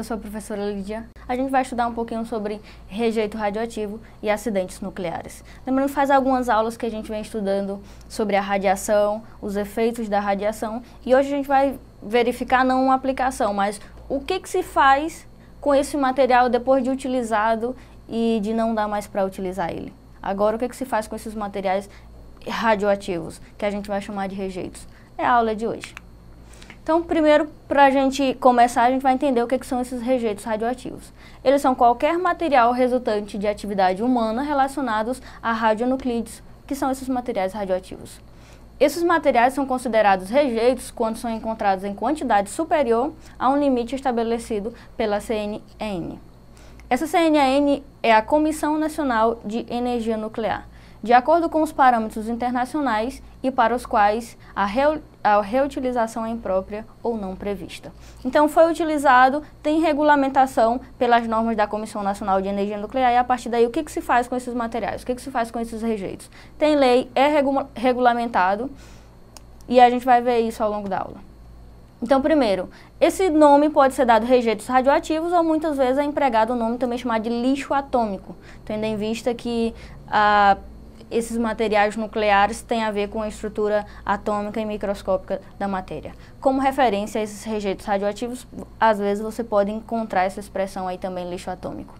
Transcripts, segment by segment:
eu sou a professora Lídia. A gente vai estudar um pouquinho sobre rejeito radioativo e acidentes nucleares. Lembrando que faz algumas aulas que a gente vem estudando sobre a radiação, os efeitos da radiação, e hoje a gente vai verificar não uma aplicação, mas o que, que se faz com esse material depois de utilizado e de não dar mais para utilizar ele. Agora, o que, que se faz com esses materiais radioativos, que a gente vai chamar de rejeitos? É a aula de hoje. Então, primeiro, para a gente começar, a gente vai entender o que, que, são esses rejeitos radioativos. Eles são qualquer material resultante de atividade humana relacionados a radionuclides, que são esses materiais radioativos. Esses materiais são considerados rejeitos quando são encontrados em quantidade superior a um limite estabelecido pela CNEN. Essa CNEN é a Comissão Nacional de Energia Nuclear, de acordo com os parâmetros internacionais e para os quais a a reutilização é imprópria ou não prevista. Então, foi utilizado, tem regulamentação pelas normas da Comissão Nacional de Energia Nuclear e a partir daí o que, que se faz com esses materiais, o que, que se faz com esses rejeitos. Tem lei, é regu regulamentado e a gente vai ver isso ao longo da aula. Então, primeiro, esse nome pode ser dado rejeitos radioativos ou muitas vezes é empregado o um nome também chamado de lixo atômico, tendo em vista que a ah, esses materiais nucleares têm a ver com a estrutura atômica e microscópica da matéria. Como referência a esses rejeitos radioativos, às vezes você pode encontrar essa expressão aí também lixo atômico.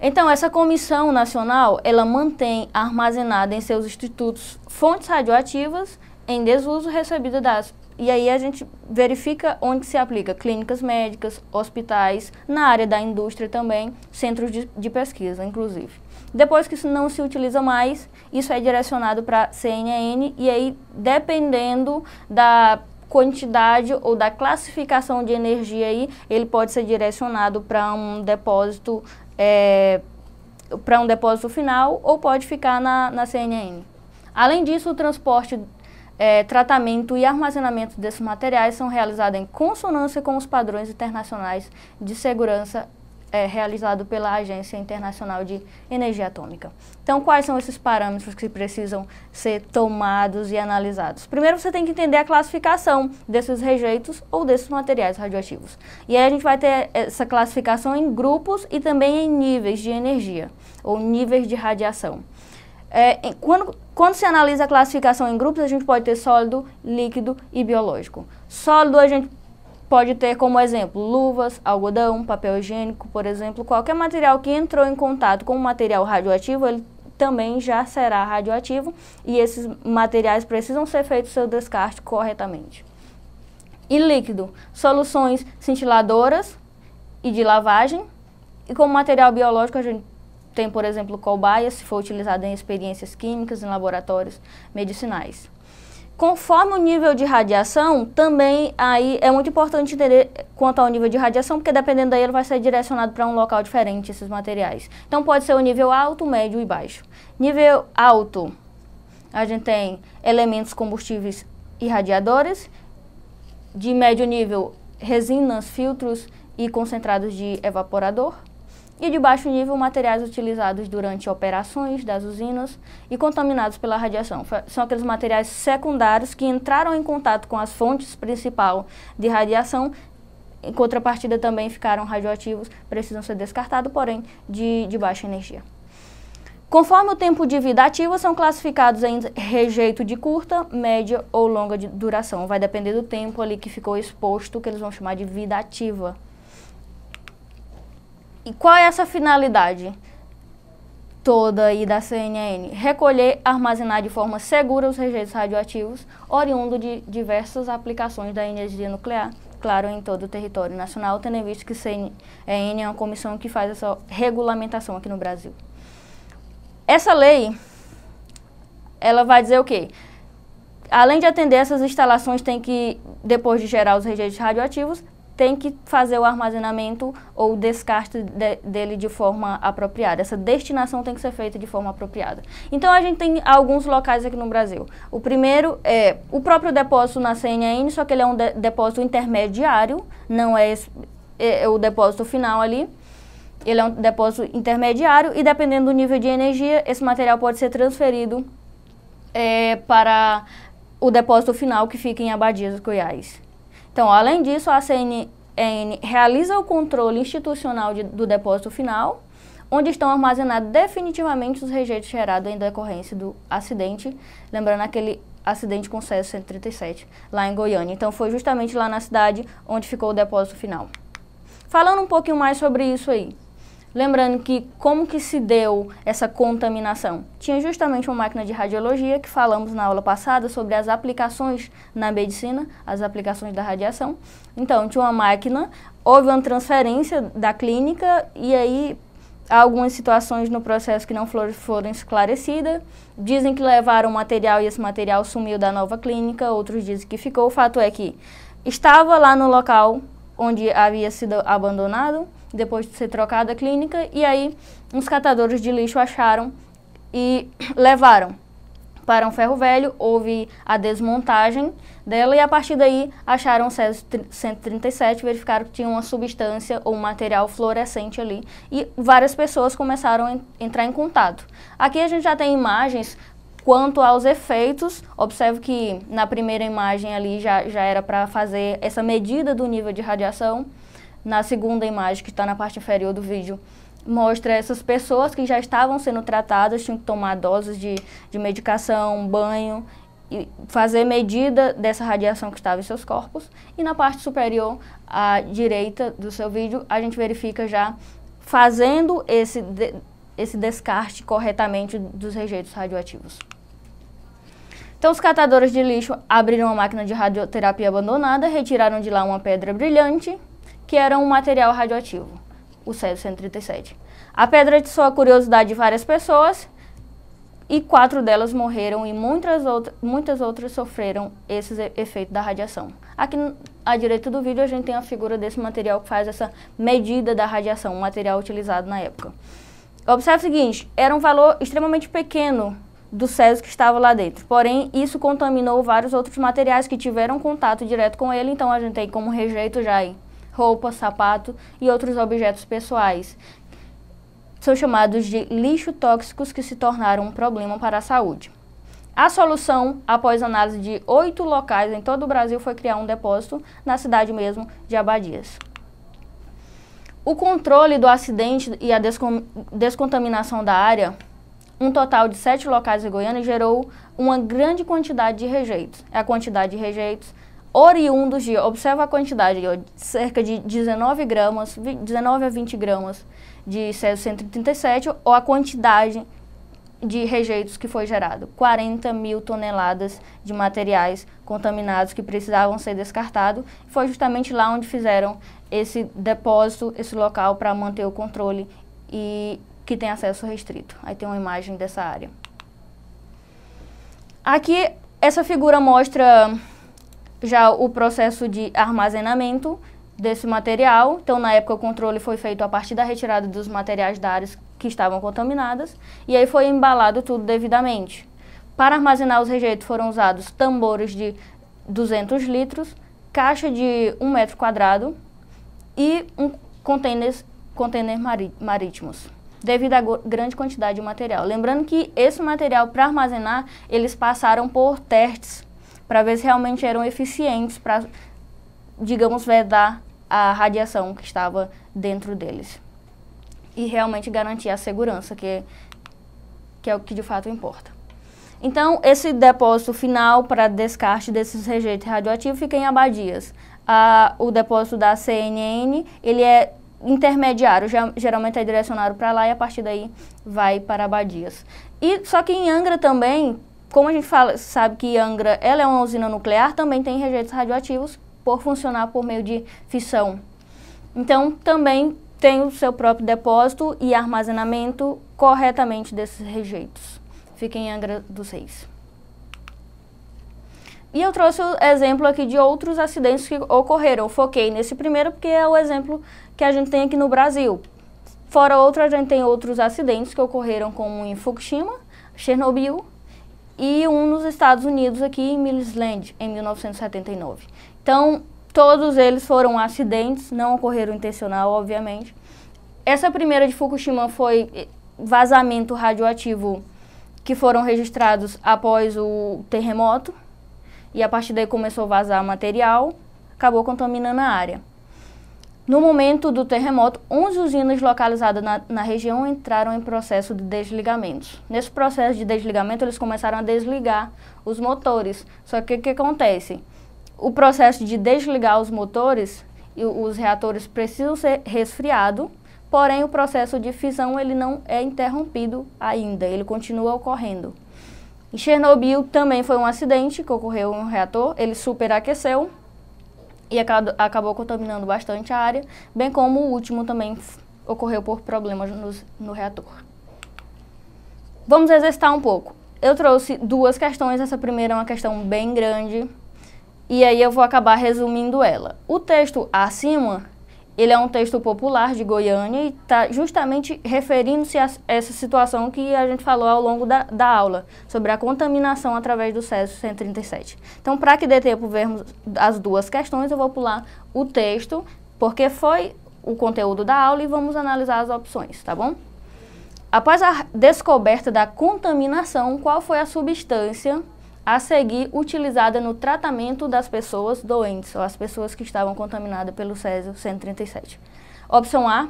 Então, essa comissão nacional, ela mantém armazenada em seus institutos fontes radioativas em desuso recebida das e aí a gente verifica onde se aplica clínicas médicas, hospitais, na área da indústria também, centros de, de pesquisa, inclusive. Depois que isso não se utiliza mais, isso é direcionado para CNN e aí dependendo da quantidade ou da classificação de energia aí, ele pode ser direcionado para um depósito é, eh, para um depósito final ou pode ficar na, na CNN. Além disso, o transporte é, tratamento e armazenamento desses materiais são realizados em consonância com os padrões internacionais de segurança é, realizado pela Agência Internacional de Energia Atômica. Então, quais são esses parâmetros que precisam ser tomados e analisados? Primeiro, você tem que entender a classificação desses rejeitos ou desses materiais radioativos. E aí a gente vai ter essa classificação em grupos e também em níveis de energia ou níveis de radiação. É, quando, quando se analisa a classificação em grupos, a gente pode ter sólido, líquido e biológico. Sólido, a gente pode ter como exemplo luvas, algodão, papel higiênico, por exemplo, qualquer material que entrou em contato com um material radioativo, ele também já será radioativo e esses materiais precisam ser feitos seu descarte corretamente. E líquido, soluções cintiladoras e de lavagem. E como material biológico a gente tem, por exemplo, cobaias se for utilizado em experiências químicas, em laboratórios medicinais. Conforme o nível de radiação, também aí é muito importante entender quanto ao nível de radiação, porque dependendo daí ele vai ser direcionado para um local diferente esses materiais. Então pode ser o nível alto, médio e baixo. Nível alto, a gente tem elementos combustíveis e radiadores. de médio nível, resinas, filtros e concentrados de evaporador e de baixo nível materiais utilizados durante operações das usinas e contaminados pela radiação. São aqueles materiais secundários que entraram em contato com as fontes principal de radiação, em contrapartida também ficaram radioativos, precisam ser descartados, porém de, de baixa energia. Conforme o tempo de vida ativa, são classificados em rejeito de curta, média ou longa duração. Vai depender do tempo ali que ficou exposto, que eles vão chamar de vida ativa. E qual é essa finalidade toda aí da CNN? Recolher, armazenar de forma segura os rejeitos radioativos oriundo de diversas aplicações da energia nuclear, claro, em todo o território nacional, tendo em vista que CNN é uma comissão que faz essa regulamentação aqui no Brasil. Essa lei, ela vai dizer o quê? Além de atender essas instalações, tem que, depois de gerar os rejeitos radioativos, tem que fazer o armazenamento ou o descarte de, dele de forma apropriada. Essa destinação tem que ser feita de forma apropriada. Então a gente tem alguns locais aqui no Brasil. O primeiro é o próprio depósito na CNN, só que ele é um de depósito intermediário, não é, esse, é, é o depósito final ali. Ele é um depósito intermediário e dependendo do nível de energia, esse material pode ser transferido é, para o depósito final que fica em Abadias do Goiás. Então, além disso, a CNN realiza o controle institucional de, do depósito final, onde estão armazenados definitivamente os rejeitos gerados em decorrência do acidente, lembrando aquele acidente com CS 137 lá em Goiânia. Então foi justamente lá na cidade onde ficou o depósito final. Falando um pouquinho mais sobre isso aí. Lembrando que como que se deu essa contaminação? Tinha justamente uma máquina de radiologia que falamos na aula passada sobre as aplicações na medicina, as aplicações da radiação. Então, tinha uma máquina, houve uma transferência da clínica e aí algumas situações no processo que não foram esclarecidas. Dizem que levaram material e esse material sumiu da nova clínica, outros dizem que ficou. O fato é que estava lá no local onde havia sido abandonado, depois de ser trocada a clínica, e aí uns catadores de lixo acharam e levaram para um ferro velho, houve a desmontagem dela e a partir daí acharam o Césio 137, verificaram que tinha uma substância ou um material fluorescente ali e várias pessoas começaram a entrar em contato. Aqui a gente já tem imagens Quanto aos efeitos, observo que na primeira imagem ali já, já era para fazer essa medida do nível de radiação. Na segunda imagem, que está na parte inferior do vídeo, mostra essas pessoas que já estavam sendo tratadas, tinham que tomar doses de, de medicação, banho e fazer medida dessa radiação que estava em seus corpos. E na parte superior à direita do seu vídeo, a gente verifica já fazendo esse, de, esse descarte corretamente dos rejeitos radioativos. Então, os catadores de lixo abriram uma máquina de radioterapia abandonada, retiraram de lá uma pedra brilhante que era um material radioativo, o Césio-137. A pedra atiçou a curiosidade de várias pessoas e quatro delas morreram e muitas, outra, muitas outras sofreram esses efeitos da radiação. Aqui à direita do vídeo a gente tem a figura desse material que faz essa medida da radiação, o material utilizado na época. Observe o seguinte, era um valor extremamente pequeno do Césio que estava lá dentro. Porém, isso contaminou vários outros materiais que tiveram contato direto com ele, então a gente tem como rejeito já aí roupa, sapato e outros objetos pessoais. São chamados de lixo tóxicos que se tornaram um problema para a saúde. A solução, após análise de oito locais em todo o Brasil, foi criar um depósito na cidade mesmo de Abadias. O controle do acidente e a descontaminação da área, um total de sete locais em Goiânia, gerou uma grande quantidade de rejeitos. A quantidade de rejeitos oriundos de, observa a quantidade, cerca de 19 gramas, 19 a 20 gramas de Césio 137, ou a quantidade de rejeitos que foi gerado, 40 mil toneladas de materiais contaminados que precisavam ser descartados. Foi justamente lá onde fizeram esse depósito, esse local para manter o controle e que tem acesso restrito. Aí tem uma imagem dessa área. Aqui essa figura mostra já o processo de armazenamento desse material. Então, na época, o controle foi feito a partir da retirada dos materiais da áreas que estavam contaminadas e aí foi embalado tudo devidamente. Para armazenar os rejeitos foram usados tambores de 200 litros, caixa de 1 metro quadrado e um contêineres container marítimos, devido à grande quantidade de material. Lembrando que esse material, para armazenar, eles passaram por testes para ver se realmente eram eficientes para, digamos, vedar a radiação que estava dentro deles. E realmente garantir a segurança, que, que é o que de fato importa. Então, esse depósito final para descarte desses rejeitos radioativos fica em Abadias. Ah, o depósito da CNN, ele é intermediário, geralmente é direcionado para lá e a partir daí vai para Abadias. E só que em Angra também como a gente fala, sabe que Angra ela é uma usina nuclear, também tem rejeitos radioativos por funcionar por meio de fissão. Então, também tem o seu próprio depósito e armazenamento corretamente desses rejeitos. Fica em Angra dos Reis. E eu trouxe o exemplo aqui de outros acidentes que ocorreram. Eu foquei nesse primeiro porque é o exemplo que a gente tem aqui no Brasil. Fora outro, a gente tem outros acidentes que ocorreram como em Fukushima, Chernobyl e um nos Estados Unidos aqui em Millsland, em 1979. Então, todos eles foram acidentes, não ocorreram intencional, obviamente. Essa primeira de Fukushima foi eh, vazamento radioativo que foram registrados após o terremoto e a partir daí começou a vazar material, acabou contaminando a área. No momento do terremoto, 11 usinas localizadas na, na, região entraram em processo de desligamentos. Nesse processo de desligamento, eles começaram a desligar os motores. Só que o que acontece? O processo de desligar os motores e os reatores precisam ser resfriados, porém o processo de fissão ele não é interrompido ainda, ele continua ocorrendo. Em Chernobyl também foi um acidente que ocorreu em um reator, ele superaqueceu, e acabou contaminando bastante a área, bem como o último também ocorreu por problemas no reator. Vamos exercitar um pouco. Eu trouxe duas questões, essa primeira é uma questão bem grande, e aí eu vou acabar resumindo ela. O texto acima ele é um texto popular de Goiânia e está justamente referindo-se a essa situação que a gente falou ao longo da, da aula, sobre a contaminação através do Césio 137. Então, para que dê tempo vermos as duas questões, eu vou pular o texto, porque foi o conteúdo da aula e vamos analisar as opções, tá bom? Após a descoberta da contaminação, qual foi a substância a seguir utilizada no tratamento das pessoas doentes, ou as pessoas que estavam contaminadas pelo Césio 137. Opção A,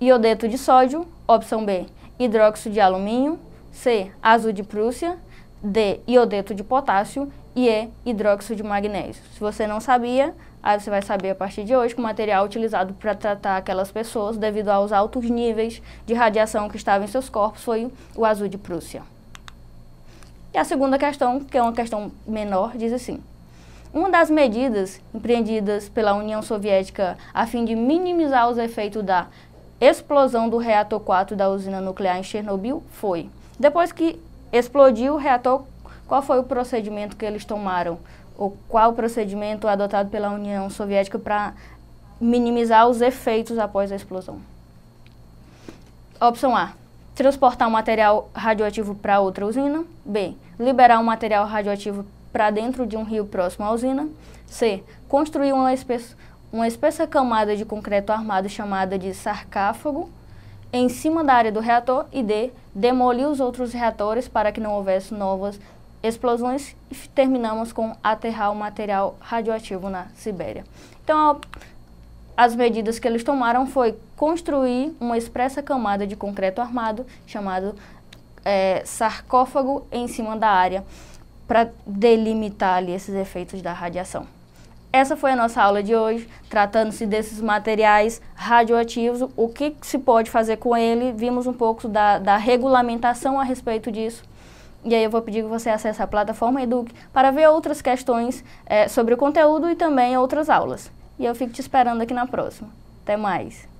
iodeto de sódio. Opção B, hidróxido de alumínio. C, azul de Prússia. D, iodeto de potássio. E E, hidróxido de magnésio. Se você não sabia, aí você vai saber a partir de hoje que o material utilizado para tratar aquelas pessoas devido aos altos níveis de radiação que estavam em seus corpos foi o azul de Prússia. E a segunda questão, que é uma questão menor, diz assim: uma das medidas empreendidas pela União Soviética a fim de minimizar os efeitos da explosão do reator 4 da usina nuclear em Chernobyl foi, depois que explodiu o reator, qual foi o procedimento que eles tomaram? Ou qual o procedimento adotado pela União Soviética para minimizar os efeitos após a explosão? Opção A transportar um material radioativo para outra usina. B. Liberar um material radioativo para dentro de um rio próximo à usina. C. Construir uma espessa, uma espessa camada de concreto armado chamada de sarcáfago em cima da área do reator. E D. Demolir os outros reatores para que não houvesse novas explosões. E terminamos com aterrar o material radioativo na Sibéria. Então, as medidas que eles tomaram foi construir uma expressa camada de concreto armado, chamado é, sarcófago, em cima da área, para delimitar ali esses efeitos da radiação. Essa foi a nossa aula de hoje, tratando-se desses materiais radioativos, o que se pode fazer com ele, vimos um pouco da, da regulamentação a respeito disso. E aí eu vou pedir que você acesse a plataforma Educ para ver outras questões é, sobre o conteúdo e também outras aulas. E eu fico te esperando aqui na próxima. Até mais.